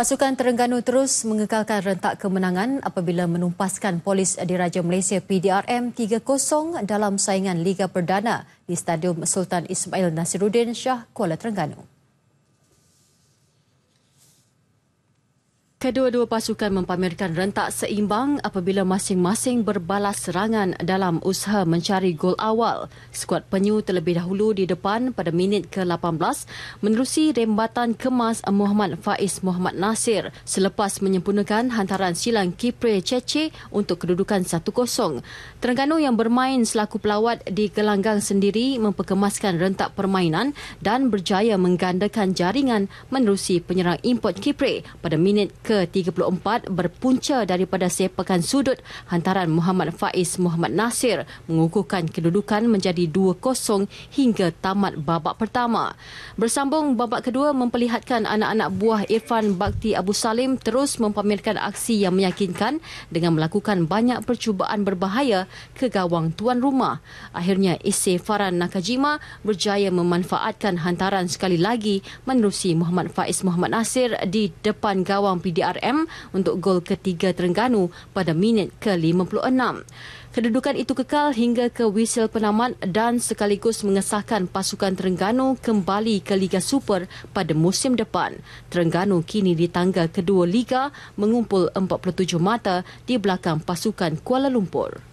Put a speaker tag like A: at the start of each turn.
A: Pasukan Terengganu terus mengekalkan rentak kemenangan apabila menumpaskan polis di Raja Malaysia PDRM 3-0 dalam saingan Liga Perdana di Stadium Sultan Ismail Nasiruddin Shah, Kuala Terengganu. Kedua-dua pasukan mempamerkan rentak seimbang apabila masing-masing berbalas serangan dalam usaha mencari gol awal. Skuad Penyu terlebih dahulu di depan pada minit ke-18 menerusi rembatan kemas Muhammad Faiz Muhammad Nasir selepas menyempurnakan hantaran silang Kipre Cece untuk kedudukan 1-0. Terengganu yang bermain selaku pelawat di gelanggang sendiri memperkemaskan rentak permainan dan berjaya menggandakan jaringan menerusi penyerang import Kipre pada minit ke ke-34 berpunca daripada sepakan sudut hantaran Muhammad Faiz Muhammad Nasir mengukuhkan kedudukan menjadi 2-0 hingga tamat babak pertama. Bersambung babak kedua memperlihatkan anak-anak buah Irfan Bakti Abu Salim terus mempamerkan aksi yang meyakinkan dengan melakukan banyak percubaan berbahaya ke gawang tuan rumah. Akhirnya Isi Farhan Nakajima berjaya memanfaatkan hantaran sekali lagi menerusi Muhammad Faiz Muhammad Nasir di depan gawang PDR PDRM untuk gol ketiga Terengganu pada minit ke-56. Kedudukan itu kekal hingga ke wisel penamat dan sekaligus mengesahkan pasukan Terengganu kembali ke Liga Super pada musim depan. Terengganu kini di tangga kedua Liga mengumpul 47 mata di belakang pasukan Kuala Lumpur.